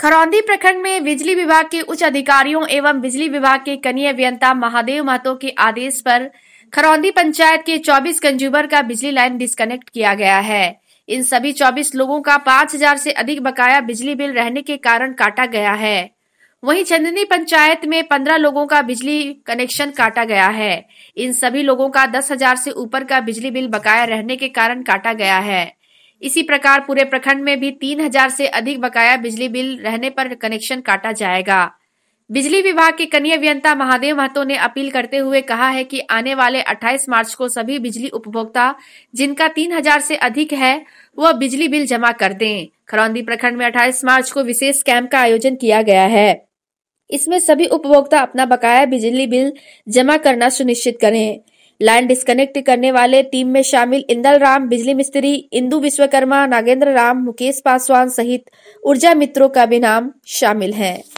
खरौंदी प्रखंड में बिजली विभाग के उच्च अधिकारियों एवं बिजली विभाग के कनीय अभियंता महादेव महतो के आदेश पर खरौंदी पंचायत के 24 कंज्यूमर का बिजली लाइन डिस्कनेक्ट किया गया है इन सभी 24 लोगों का 5000 से अधिक बकाया बिजली बिल रहने के कारण काटा गया है वहीं चंदनी पंचायत में 15 लोगों का बिजली कनेक्शन काटा गया है इन सभी लोगों का दस से ऊपर का बिजली बिल बकाया रहने के कारण काटा गया है इसी प्रकार पूरे प्रखंड में भी तीन हजार से अधिक बकाया बिजली बिल रहने पर कनेक्शन काटा जाएगा बिजली विभाग के कनीय अभियंता महादेव महतो ने अपील करते हुए कहा है कि आने वाले 28 मार्च को सभी बिजली उपभोक्ता जिनका 3000 से अधिक है वह बिजली बिल जमा कर दें। खरौंदी प्रखंड में 28 मार्च को विशेष कैंप का आयोजन किया गया है इसमें सभी उपभोक्ता अपना बकाया बिजली बिल जमा करना सुनिश्चित करें लाइन डिस्कनेक्ट करने वाले टीम में शामिल इंदल राम बिजली मिस्त्री इंदु विश्वकर्मा नागेंद्र राम मुकेश पासवान सहित ऊर्जा मित्रों का भी नाम शामिल है